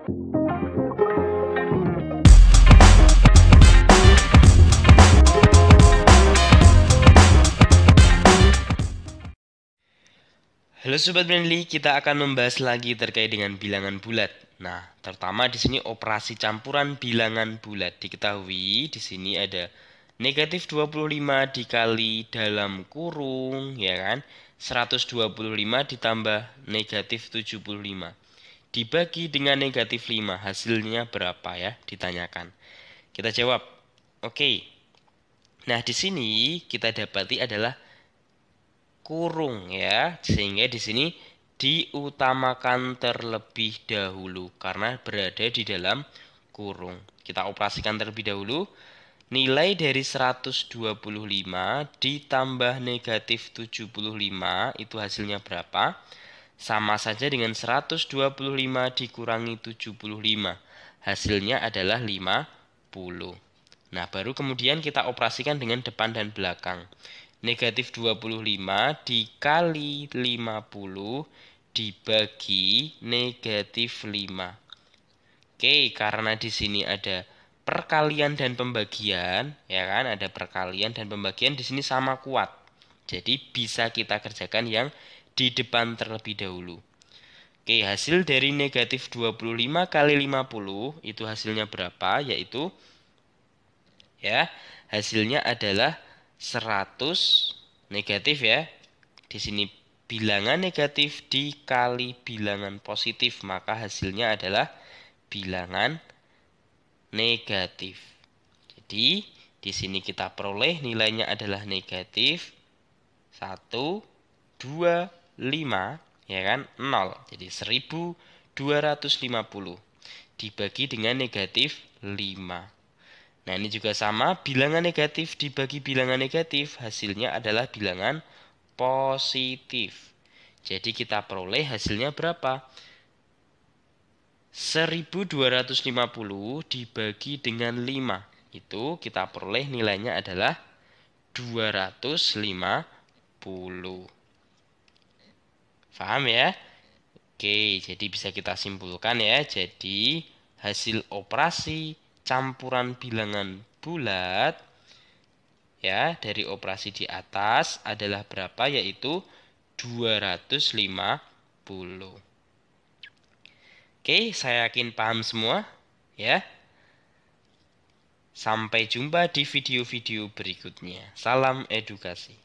Halo Sobat Friendly, kita akan membahas lagi terkait dengan bilangan bulat. Nah, terutama di sini operasi campuran bilangan bulat. Diketahui di sini ada negatif 25 dikali dalam kurung, ya kan? 125 ditambah negatif 75 dibagi dengan negatif 5 hasilnya berapa ya ditanyakan kita jawab oke okay. nah di sini kita dapati adalah kurung ya sehingga di sini diutamakan terlebih dahulu karena berada di dalam kurung kita operasikan terlebih dahulu nilai dari 125 ditambah negatif 75 itu hasilnya berapa sama saja dengan 125 dikurangi 75. Hasilnya adalah 50. Nah, baru kemudian kita operasikan dengan depan dan belakang. Negatif 25 dikali 50 dibagi negatif 5. Oke, karena di sini ada perkalian dan pembagian, ya kan? Ada perkalian dan pembagian di sini sama kuat. Jadi bisa kita kerjakan yang di depan terlebih dahulu. Oke, hasil dari negatif 25 kali 50 itu hasilnya berapa? Yaitu ya, hasilnya adalah 100 negatif ya. Di sini bilangan negatif dikali bilangan positif, maka hasilnya adalah bilangan negatif. Jadi, di sini kita peroleh nilainya adalah negatif 1 2 5 ya kan 0 jadi 1250 dibagi dengan negatif 5 nah ini juga sama bilangan negatif dibagi bilangan negatif hasilnya adalah bilangan positif jadi kita peroleh hasilnya berapa 1250 dibagi dengan 5 itu kita peroleh nilainya adalah 250 Paham ya? Oke, jadi bisa kita simpulkan ya. Jadi hasil operasi campuran bilangan bulat ya dari operasi di atas adalah berapa yaitu 250. Oke, saya yakin paham semua ya. Sampai jumpa di video-video berikutnya. Salam edukasi.